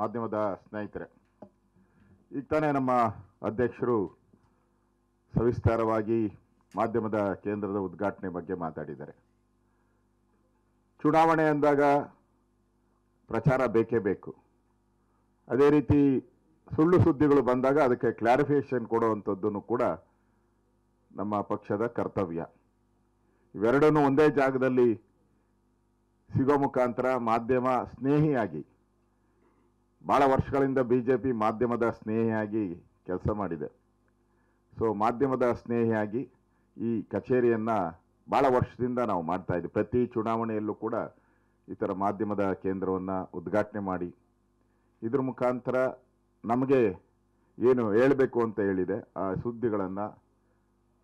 ಮಾಧ್ಯಮದ ಸ್ನೇಹಿತರೆ ಈಗ ತಾನೇ ನಮ್ಮ ಅಧ್ಯಕ್ಷರು ಸವಿಸ್ತಾರವಾಗಿ ಮಾಧ್ಯಮದ ಕೇಂದ್ರದ ಉದ್ಘಾಟನೆ ಬಗ್ಗೆ ಮಾತಾಡಿದ್ದಾರೆ ಚುನಾವಣೆ ಅಂದಾಗ ಪ್ರಚಾರ ಬೇಕೇ ಬೇಕು ಅದೇ ರೀತಿ ಸುಳ್ಳು ಸುದ್ದಿಗಳು ಬಂದಾಗ ಅದಕ್ಕೆ ಕ್ಲಾರಿಫಿಕೇಷನ್ ಕೊಡುವಂಥದ್ದನ್ನು ಕೂಡ ನಮ್ಮ ಪಕ್ಷದ ಕರ್ತವ್ಯ ಇವೆರಡನ್ನೂ ಒಂದೇ ಜಾಗದಲ್ಲಿ ಸಿಗೋ ಮುಖಾಂತರ ಮಾಧ್ಯಮ ಸ್ನೇಹಿಯಾಗಿ ಭಾಳ ವರ್ಷಗಳಿಂದ ಬಿ ಜೆ ಪಿ ಮಾಧ್ಯಮದ ಸ್ನೇಹಿಯಾಗಿ ಕೆಲಸ ಮಾಡಿದೆ ಸೊ ಮಾಧ್ಯಮದ ಸ್ನೇಹಿಯಾಗಿ ಈ ಕಚೇರಿಯನ್ನು ಭಾಳ ವರ್ಷದಿಂದ ನಾವು ಮಾಡ್ತಾ ಇದ್ದೀವಿ ಪ್ರತಿ ಚುನಾವಣೆಯಲ್ಲೂ ಕೂಡ ಈ ಥರ ಮಾಧ್ಯಮದ ಕೇಂದ್ರವನ್ನು ಉದ್ಘಾಟನೆ ಮಾಡಿ ಇದ್ರ ಮುಖಾಂತರ ನಮಗೆ ಏನು ಹೇಳಬೇಕು ಅಂತ ಹೇಳಿದೆ ಆ ಸುದ್ದಿಗಳನ್ನು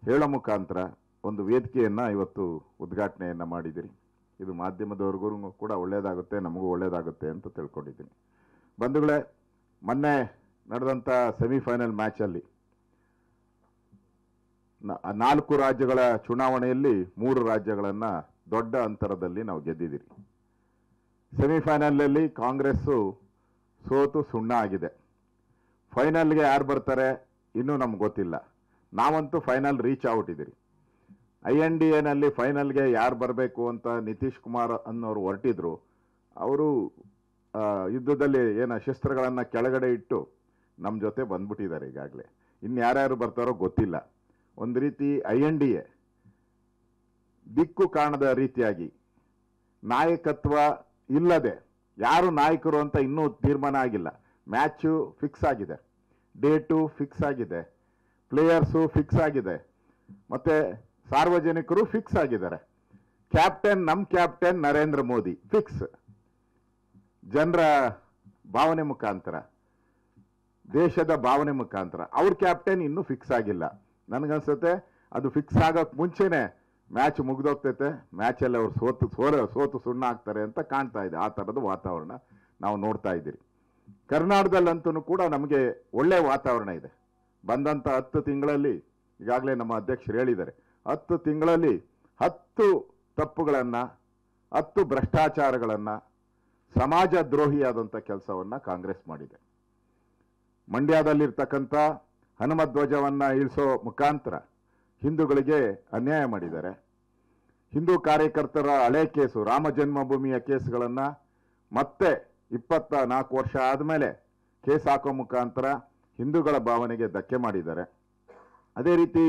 ಹೇಳೋ ಮುಖಾಂತರ ಒಂದು ವೇದಿಕೆಯನ್ನು ಇವತ್ತು ಉದ್ಘಾಟನೆಯನ್ನು ಮಾಡಿದ್ದೀರಿ ಇದು ಮಾಧ್ಯಮದವ್ರಿಗೂ ಕೂಡ ಒಳ್ಳೆಯದಾಗುತ್ತೆ ನಮಗೂ ಒಳ್ಳೆಯದಾಗುತ್ತೆ ಅಂತ ತಿಳ್ಕೊಂಡಿದ್ದೀನಿ ಬಂಧುಗಳೇ ಮೊನ್ನೆ ನಡೆದಂಥ ಸೆಮಿಫೈನಲ್ ಮ್ಯಾಚಲ್ಲಿ ನಾಲ್ಕು ರಾಜ್ಯಗಳ ಚುನಾವಣೆಯಲ್ಲಿ ಮೂರು ರಾಜ್ಯಗಳನ್ನು ದೊಡ್ಡ ಅಂತರದಲ್ಲಿ ನಾವು ಗೆದ್ದಿದ್ದೀರಿ ಸೆಮಿಫೈನಲಲ್ಲಿ ಕಾಂಗ್ರೆಸ್ಸು ಸೋತು ಸುಣ್ಣ ಆಗಿದೆ ಫೈನಲ್ಗೆ ಯಾರು ಬರ್ತಾರೆ ಇನ್ನೂ ನಮ್ಗೆ ಗೊತ್ತಿಲ್ಲ ನಾವಂತೂ ಫೈನಲ್ ರೀಚ್ ಇದ್ದೀರಿ ಐ ಎನ್ ಡಿ ಎನಲ್ಲಿ ಫೈನಲ್ಗೆ ಯಾರು ಬರಬೇಕು ಅಂತ ನಿತೀಶ್ ಕುಮಾರ್ ಅನ್ನೋರು ಹೊರಟಿದ್ರು ಅವರು ಯುದ್ಧದಲ್ಲಿ ಏನು ಶಸ್ತ್ರಗಳನ್ನು ಕೆಳಗಡೆ ಇಟ್ಟು ನಮ್ಮ ಜೊತೆ ಬಂದ್ಬಿಟ್ಟಿದ್ದಾರೆ ಈಗಾಗಲೇ ಇನ್ನು ಯಾರ್ಯಾರು ಬರ್ತಾರೋ ಗೊತ್ತಿಲ್ಲ ಒಂದು ರೀತಿ ಐ ಎನ್ ಡಿ ಎ ದಿಕ್ಕು ಕಾಣದ ರೀತಿಯಾಗಿ ನಾಯಕತ್ವ ಇಲ್ಲದೆ ಯಾರು ನಾಯಕರು ಅಂತ ಇನ್ನೂ ತೀರ್ಮಾನ ಆಗಿಲ್ಲ ಮ್ಯಾಚು ಫಿಕ್ಸ್ ಆಗಿದೆ ಡೇಟು ಫಿಕ್ಸ್ ಆಗಿದೆ ಪ್ಲೇಯರ್ಸು ಫಿಕ್ಸ್ ಆಗಿದೆ ಮತ್ತು ಸಾರ್ವಜನಿಕರು ಫಿಕ್ಸ್ ಆಗಿದ್ದಾರೆ ಕ್ಯಾಪ್ಟನ್ ನಮ್ಮ ಕ್ಯಾಪ್ಟನ್ ನರೇಂದ್ರ ಮೋದಿ ಫಿಕ್ಸ್ ಜನರ ಭಾವನೆ ಮುಖಾಂತರ ದೇಶದ ಭಾವನೆ ಮುಖಾಂತರ ಅವ್ರ ಕ್ಯಾಪ್ಟನ್ ಇನ್ನೂ ಫಿಕ್ಸ್ ಆಗಿಲ್ಲ ನನಗನ್ಸುತ್ತೆ ಅದು ಫಿಕ್ಸ್ ಆಗೋಕ್ಕೆ ಮುಂಚೆನೇ ಮ್ಯಾಚ್ ಮುಗ್ದೋಗ್ತೈತೆ ಮ್ಯಾಚಲ್ಲಿ ಅವ್ರು ಸೋತು ಸೋರ ಸೋತು ಸುಣ್ಣ ಆಗ್ತಾರೆ ಅಂತ ಕಾಣ್ತಾ ಇದೆ ಆ ಥರದ ವಾತಾವರಣ ನಾವು ನೋಡ್ತಾ ಇದ್ದೀರಿ ಕರ್ನಾಟಕದಲ್ಲಂತೂ ಕೂಡ ನಮಗೆ ಒಳ್ಳೆಯ ವಾತಾವರಣ ಇದೆ ಬಂದಂಥ ಹತ್ತು ತಿಂಗಳಲ್ಲಿ ಈಗಾಗಲೇ ನಮ್ಮ ಅಧ್ಯಕ್ಷರು ಹೇಳಿದ್ದಾರೆ ಹತ್ತು ತಿಂಗಳಲ್ಲಿ ಹತ್ತು ತಪ್ಪುಗಳನ್ನು ಹತ್ತು ಭ್ರಷ್ಟಾಚಾರಗಳನ್ನು ಸಮಾಜ ದ್ರೋಹಿಯಾದಂಥ ಕೆಲಸವನ್ನು ಕಾಂಗ್ರೆಸ್ ಮಾಡಿದೆ ಮಂಡ್ಯದಲ್ಲಿರ್ತಕ್ಕಂಥ ಹನುಮಧ್ವಜವನ್ನು ಇಳಿಸೋ ಮುಖಾಂತರ ಹಿಂದೂಗಳಿಗೆ ಅನ್ಯಾಯ ಮಾಡಿದ್ದಾರೆ ಹಿಂದೂ ಕಾರ್ಯಕರ್ತರ ಹಳೆ ಕೇಸು ರಾಮ ಜನ್ಮಭೂಮಿಯ ಕೇಸ್ಗಳನ್ನು ಮತ್ತೆ ಇಪ್ಪತ್ತ ನಾಲ್ಕು ವರ್ಷ ಆದಮೇಲೆ ಕೇಸ್ ಹಾಕೋ ಮುಖಾಂತರ ಹಿಂದೂಗಳ ಭಾವನೆಗೆ ಧಕ್ಕೆ ಮಾಡಿದ್ದಾರೆ ಅದೇ ರೀತಿ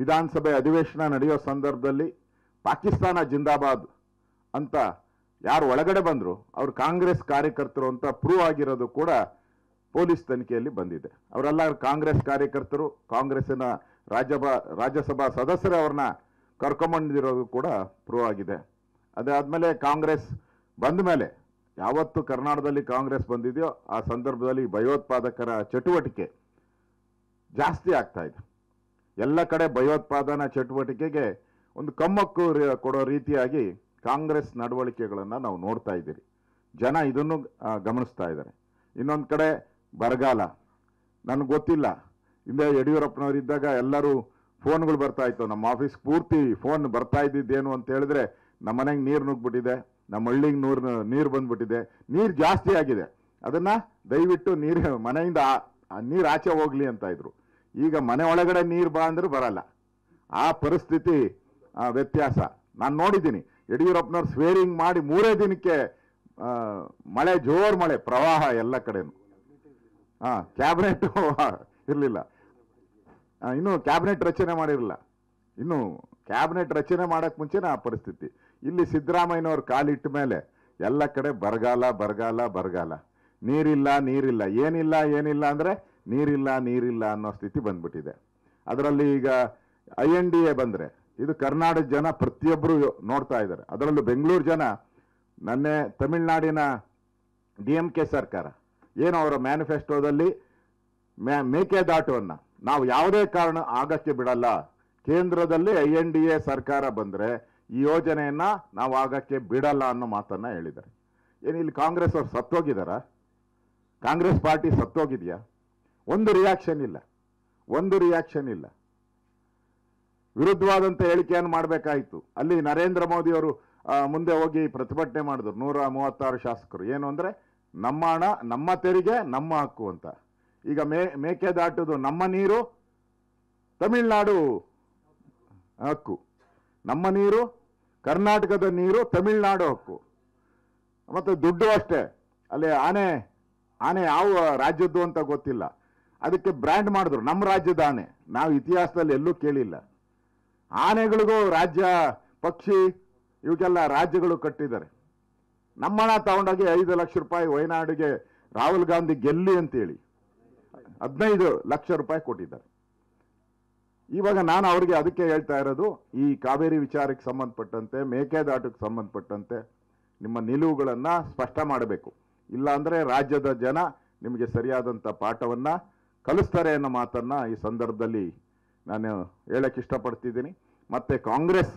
ವಿಧಾನಸಭೆ ಅಧಿವೇಶನ ನಡೆಯೋ ಸಂದರ್ಭದಲ್ಲಿ ಪಾಕಿಸ್ತಾನ ಜಿಂದಾಬಾದ್ ಅಂತ ಯಾರು ಒಳಗಡೆ ಬಂದರು ಅವರು ಕಾಂಗ್ರೆಸ್ ಕಾರ್ಯಕರ್ತರು ಅಂತ ಪ್ರೂವ್ ಆಗಿರೋದು ಕೂಡ ಪೊಲೀಸ್ ತನಿಖೆಯಲ್ಲಿ ಬಂದಿದೆ ಅವರೆಲ್ಲ ಕಾಂಗ್ರೆಸ್ ಕಾರ್ಯಕರ್ತರು ಕಾಂಗ್ರೆಸ್ಸಿನ ರಾಜ್ಯಭಾ ರಾಜ್ಯಸಭಾ ಸದಸ್ಯರು ಅವ್ರನ್ನ ಕರ್ಕೊಂಬಂದಿರೋದು ಕೂಡ ಪ್ರೂವ್ ಆಗಿದೆ ಅದಾದಮೇಲೆ ಕಾಂಗ್ರೆಸ್ ಬಂದ ಮೇಲೆ ಯಾವತ್ತು ಕರ್ನಾಟಕದಲ್ಲಿ ಕಾಂಗ್ರೆಸ್ ಬಂದಿದೆಯೋ ಆ ಸಂದರ್ಭದಲ್ಲಿ ಭಯೋತ್ಪಾದಕರ ಚಟುವಟಿಕೆ ಜಾಸ್ತಿ ಆಗ್ತಾ ಇದೆ ಎಲ್ಲ ಕಡೆ ಭಯೋತ್ಪಾದನಾ ಚಟುವಟಿಕೆಗೆ ಒಂದು ಕಮ್ಮಕ್ಕು ಕೊಡೋ ರೀತಿಯಾಗಿ ಕಾಂಗ್ರೆಸ್ ನಡವಳಿಕೆಗಳನ್ನು ನಾವು ನೋಡ್ತಾ ಇದ್ದೀರಿ ಜನ ಇದನ್ನು ಗಮನಿಸ್ತಾ ಇದ್ದಾರೆ ಇನ್ನೊಂದು ಕಡೆ ಬರಗಾಲ ನನಗೆ ಗೊತ್ತಿಲ್ಲ ಹಿಂದೆ ಯಡಿಯೂರಪ್ಪನವರಿದ್ದಾಗ ಎಲ್ಲರೂ ಫೋನ್ಗಳು ಬರ್ತಾ ಇತ್ತು ನಮ್ಮ ಆಫೀಸ್ ಪೂರ್ತಿ ಫೋನ್ ಬರ್ತಾ ಇದ್ದಿದ್ದೇನು ಅಂತ ಹೇಳಿದ್ರೆ ನಮ್ಮ ಮನೆಗೆ ನೀರು ನುಗ್ಬಿಟ್ಟಿದೆ ನಮ್ಮ ಹಳ್ಳಿಗೆ ನೂರು ನೀರು ಬಂದುಬಿಟ್ಟಿದೆ ನೀರು ಜಾಸ್ತಿ ಆಗಿದೆ ಅದನ್ನು ದಯವಿಟ್ಟು ನೀರು ಮನೆಯಿಂದ ನೀರು ಆಚೆ ಹೋಗಲಿ ಅಂತ ಇದ್ರು ಈಗ ಮನೆ ಒಳಗಡೆ ನೀರು ಬಾ ಅಂದರೂ ಬರಲ್ಲ ಆ ಪರಿಸ್ಥಿತಿ ವ್ಯತ್ಯಾಸ ನಾನು ನೋಡಿದ್ದೀನಿ ಯಡಿಯೂರಪ್ಪನವ್ರು ಸ್ವೇರಿಂಗ್ ಮಾಡಿ ಮೂರೇ ದಿನಕ್ಕೆ ಮಳೆ ಜೋರು ಮಳೆ ಪ್ರವಾಹ ಎಲ್ಲ ಕಡೆನೂ ಹಾಂ ಕ್ಯಾಬಿನೆಟ್ ಇರಲಿಲ್ಲ ಇನ್ನೂ ಕ್ಯಾಬಿನೆಟ್ ರಚನೆ ಮಾಡಿರಲಿಲ್ಲ ಇನ್ನು ಕ್ಯಾಬಿನೆಟ್ ರಚನೆ ಮಾಡೋಕ್ಕೆ ಮುಂಚೆನೇ ಆ ಪರಿಸ್ಥಿತಿ ಇಲ್ಲಿ ಸಿದ್ದರಾಮಯ್ಯನವ್ರ ಕಾಲಿಟ್ಟ ಮೇಲೆ ಎಲ್ಲ ಕಡೆ ಬರಗಾಲ ಬರಗಾಲ ಬರಗಾಲ ನೀರಿಲ್ಲ ನೀರಿಲ್ಲ ಏನಿಲ್ಲ ಏನಿಲ್ಲ ಅಂದರೆ ನೀರಿಲ್ಲ ನೀರಿಲ್ಲ ಅನ್ನೋ ಸ್ಥಿತಿ ಬಂದ್ಬಿಟ್ಟಿದೆ ಅದರಲ್ಲಿ ಈಗ ಐ ಎನ್ ಡಿ ಎ ಬಂದರೆ ಇದು ಕರ್ನಾಟಕ ಜನ ಪ್ರತಿಯೊಬ್ಬರು ನೋಡ್ತಾ ಇದ್ದಾರೆ ಅದರಲ್ಲೂ ಬೆಂಗಳೂರು ಜನ ನನ್ನೆ ತಮಿಳುನಾಡಿನ ಡಿ ಎಮ್ ಕೆ ಸರ್ಕಾರ ಏನು ಅವರ ಮ್ಯಾನಿಫೆಸ್ಟೋದಲ್ಲಿ ಮ್ಯಾ ಮೇಕೆದಾಟುವನ್ನು ನಾವು ಯಾವುದೇ ಕಾರಣ ಆಗಕ್ಕೆ ಬಿಡಲ್ಲ ಕೇಂದ್ರದಲ್ಲಿ ಐ ಎನ್ ಡಿ ಎ ಸರ್ಕಾರ ಬಂದರೆ ಈ ಯೋಜನೆಯನ್ನು ನಾವು ಆಗಕ್ಕೆ ಬಿಡಲ್ಲ ಅನ್ನೋ ಮಾತನ್ನು ಹೇಳಿದ್ದಾರೆ ಏನು ಇಲ್ಲಿ ಕಾಂಗ್ರೆಸ್ ಅವ್ರು ಸತ್ತೋಗಿದ್ದಾರ ಕಾಂಗ್ರೆಸ್ ಪಾರ್ಟಿ ಸತ್ತೋಗಿದೆಯಾ ಒಂದು ರಿಯಾಕ್ಷನ್ ಇಲ್ಲ ಒಂದು ರಿಯಾಕ್ಷನ್ ಇಲ್ಲ ವಿರುದ್ಧವಾದಂಥ ಹೇಳಿಕೆಯನ್ನು ಮಾಡಬೇಕಾಯಿತು ಅಲ್ಲಿ ನರೇಂದ್ರ ಮೋದಿಯವರು ಮುಂದೆ ಹೋಗಿ ಪ್ರತಿಭಟನೆ ಮಾಡಿದ್ರು ನೂರ ಮೂವತ್ತಾರು ಶಾಸಕರು ಏನು ಅಂದರೆ ನಮ್ಮ ಹಣ ನಮ್ಮ ತೆರಿಗೆ ನಮ್ಮ ಹಕ್ಕು ಅಂತ ಈಗ ಮೇ ಮೇಕೆದಾಟುದು ನಮ್ಮ ನೀರು ತಮಿಳ್ನಾಡು ಹಕ್ಕು ನಮ್ಮ ನೀರು ಕರ್ನಾಟಕದ ನೀರು ತಮಿಳ್ನಾಡು ಹಕ್ಕು ಮತ್ತು ದುಡ್ಡು ಅಷ್ಟೇ ಅಲ್ಲಿ ಆನೆ ಆನೆ ಯಾವ ರಾಜ್ಯದ್ದು ಅಂತ ಗೊತ್ತಿಲ್ಲ ಅದಕ್ಕೆ ಬ್ರ್ಯಾಂಡ್ ಮಾಡಿದ್ರು ನಮ್ಮ ರಾಜ್ಯದ ಆನೆ ನಾವು ಇತಿಹಾಸದಲ್ಲಿ ಎಲ್ಲೂ ಕೇಳಿಲ್ಲ ಆನೆಗಳಿಗೂ ರಾಜ್ಯ ಪಕ್ಷಿ ಇವಕ್ಕೆಲ್ಲ ರಾಜ್ಯಗಳು ಕಟ್ಟಿದ್ದಾರೆ ನಮ್ಮಣ್ಣ ತಗೊಂಡೋಗಿ ಐದು ಲಕ್ಷ ರೂಪಾಯಿ ವಯನಾಡಿಗೆ ರಾಹುಲ್ ಗಾಂಧಿ ಗೆಲ್ಲಿ ಅಂತೇಳಿ ಹದಿನೈದು ಲಕ್ಷ ರೂಪಾಯಿ ಕೊಟ್ಟಿದ್ದಾರೆ ಇವಾಗ ನಾನು ಅವರಿಗೆ ಅದಕ್ಕೆ ಹೇಳ್ತಾ ಇರೋದು ಈ ಕಾವೇರಿ ವಿಚಾರಕ್ಕೆ ಸಂಬಂಧಪಟ್ಟಂತೆ ಮೇಕೆದಾಟಕ್ಕೆ ಸಂಬಂಧಪಟ್ಟಂತೆ ನಿಮ್ಮ ನಿಲುವುಗಳನ್ನು ಸ್ಪಷ್ಟ ಮಾಡಬೇಕು ಇಲ್ಲಾಂದರೆ ರಾಜ್ಯದ ಜನ ನಿಮಗೆ ಸರಿಯಾದಂಥ ಪಾಠವನ್ನು ಕಲಿಸ್ತಾರೆ ಅನ್ನೋ ಮಾತನ್ನು ಈ ಸಂದರ್ಭದಲ್ಲಿ ನಾನು ಹೇಳಕ್ಕೆ ಇಷ್ಟಪಡ್ತಿದ್ದೀನಿ ಮತ್ತು ಕಾಂಗ್ರೆಸ್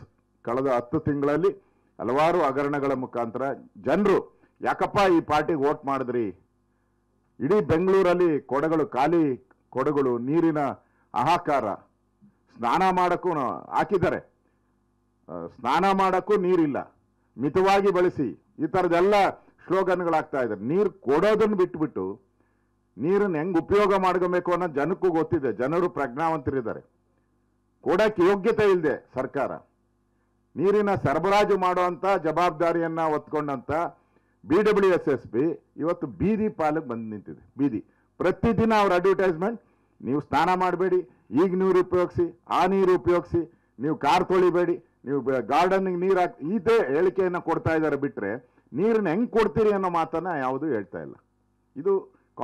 ಕಳೆದ ಹತ್ತು ತಿಂಗಳಲ್ಲಿ ಹಲವಾರು ಹಗರಣಗಳ ಮುಖಾಂತರ ಜನರು ಯಾಕಪ್ಪ ಈ ಪಾರ್ಟಿಗೆ ಓಟ್ ಮಾಡಿದ್ರಿ ಇಡೀ ಬೆಂಗಳೂರಲ್ಲಿ ಕೊಡಗಳು ಖಾಲಿ ಕೊಡಗಳು ನೀರಿನ ಆಹಾಕಾರ ಸ್ನಾನ ಮಾಡೋಕ್ಕೂ ಹಾಕಿದ್ದಾರೆ ಸ್ನಾನ ಮಾಡೋಕ್ಕೂ ನೀರಿಲ್ಲ ಮಿತವಾಗಿ ಬಳಸಿ ಈ ಥರದ್ದೆಲ್ಲ ಸ್ಲೋಗನ್ಗಳಾಗ್ತಾ ಇದ್ದಾರೆ ನೀರು ಕೊಡೋದನ್ನು ಬಿಟ್ಬಿಟ್ಟು ನೀರನ್ನು ಹೆಂಗೆ ಉಪಯೋಗ ಮಾಡ್ಕೋಬೇಕು ಅನ್ನೋ ಜನಕ್ಕೂ ಗೊತ್ತಿದೆ ಜನರು ಪ್ರಜ್ಞಾವಂತರಿದ್ದಾರೆ ಕೊಡಕ್ಕೆ ಯೋಗ್ಯತೆ ಇಲ್ಲದೆ ಸರ್ಕಾರ ನೀರಿನ ಸರಬರಾಜು ಮಾಡುವಂಥ ಜವಾಬ್ದಾರಿಯನ್ನು ಒತ್ಕೊಂಡಂಥ B W S S B ಇವತ್ತು ಬೀದಿ ಪಾಲಿಗೆ ಬಂದು ನಿಂತಿದೆ ಬೀದಿ ಪ್ರತಿದಿನ ಅವ್ರ ಅಡ್ವರ್ಟೈಸ್ಮೆಂಟ್ ನೀವು ಸ್ನಾನ ಮಾಡಬೇಡಿ ಈಗ ನೀರು ಉಪಯೋಗಿಸಿ ಆ ನೀರು ಉಪಯೋಗಿಸಿ ನೀವು ಕಾರ್ ತೊಳಿಬೇಡಿ ನೀವು ಗಾರ್ಡನ್ಗೆ ನೀರು ಹಾಕಿ ಇದೇ ಹೇಳಿಕೆಯನ್ನು ಕೊಡ್ತಾ ಇದ್ದಾರೆ ಬಿಟ್ಟರೆ ನೀರನ್ನ ಹೆಂಗೆ ಕೊಡ್ತೀರಿ ಅನ್ನೋ ಮಾತನ್ನು ಯಾವುದೂ ಹೇಳ್ತಾ ಇಲ್ಲ ಇದು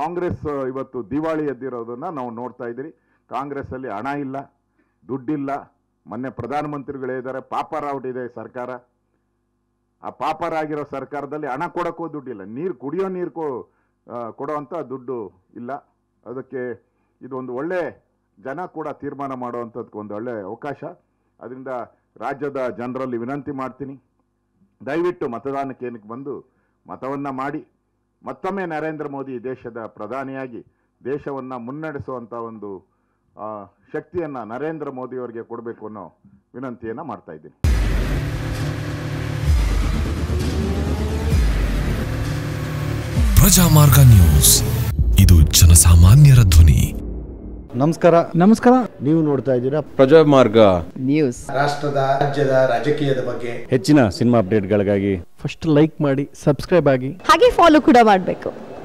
ಕಾಂಗ್ರೆಸ್ ಇವತ್ತು ದಿವಾಳಿ ಎದ್ದಿರೋದನ್ನು ನಾವು ನೋಡ್ತಾ ಇದ್ದೀರಿ ಕಾಂಗ್ರೆಸ್ಸಲ್ಲಿ ಹಣ ಇಲ್ಲ ದುಡ್ಡಿಲ್ಲ ಮೊನ್ನೆ ಪ್ರಧಾನಮಂತ್ರಿಗಳು ಹೇಳಿದ್ದಾರೆ ಪಾಪರ್ ಔಟ್ ಇದೆ ಸರ್ಕಾರ ಆ ಪಾಪರ್ ಆಗಿರೋ ಸರ್ಕಾರದಲ್ಲಿ ಹಣ ಕೊಡೋಕ್ಕೂ ದುಡ್ಡಿಲ್ಲ ನೀರು ಕುಡಿಯೋ ನೀರು ಕೊ ಕೊಡೋವಂಥ ದುಡ್ಡು ಇಲ್ಲ ಅದಕ್ಕೆ ಇದೊಂದು ಒಳ್ಳೆ ಜನ ಕೂಡ ತೀರ್ಮಾನ ಮಾಡುವಂಥದ್ದು ಒಂದು ಒಳ್ಳೆ ಅವಕಾಶ ಅದರಿಂದ ರಾಜ್ಯದ ಜನರಲ್ಲಿ ವಿನಂತಿ ಮಾಡ್ತೀನಿ ದಯವಿಟ್ಟು ಮತದಾನ ಏನಕ್ಕೆ ಬಂದು ಮತವನ್ನು ಮಾಡಿ ಮತ್ತೊಮ್ಮೆ ನರೇಂದ್ರ ಮೋದಿ ದೇಶದ ಪ್ರಧಾನಿಯಾಗಿ ದೇಶವನ್ನು ಮುನ್ನಡೆಸುವಂಥ ಒಂದು ಶಕ್ತಿಯನ್ನು ನರೇಂದ್ರ ಮೋದಿಯವರಿಗೆ ಕೊಡಬೇಕು ಅನ್ನೋ ವಿನಂತಿಯನ್ನು ಮಾಡ್ತಾ ಇದ್ದೀನಿ ಪ್ರಜಾಮಾರ್ಗ ನ್ಯೂಸ್ ಇದು ಜನಸಾಮಾನ್ಯರ ಧ್ವನಿ ನಮಸ್ಕಾರ ನಮಸ್ಕಾರ ನೀವು ನೋಡ್ತಾ ಇದ್ದೀರಾ ಪ್ರಜಾಮಾರ್ಗ ನ್ಯೂಸ್ ರಾಷ್ಟ್ರದ ರಾಜ್ಯದ ರಾಜಕೀಯದ ಬಗ್ಗೆ ಹೆಚ್ಚಿನ ಸಿನಿಮಾ ಅಪ್ಡೇಟ್ಗಳಿಗಾಗಿ ಫಸ್ಟ್ ಲೈಕ್ ಮಾಡಿ ಸಬ್ಸ್ಕ್ರೈಬ್ ಆಗಿ ಹಾಗೆ ಫಾಲೋ ಕೂಡ ಮಾಡಬೇಕು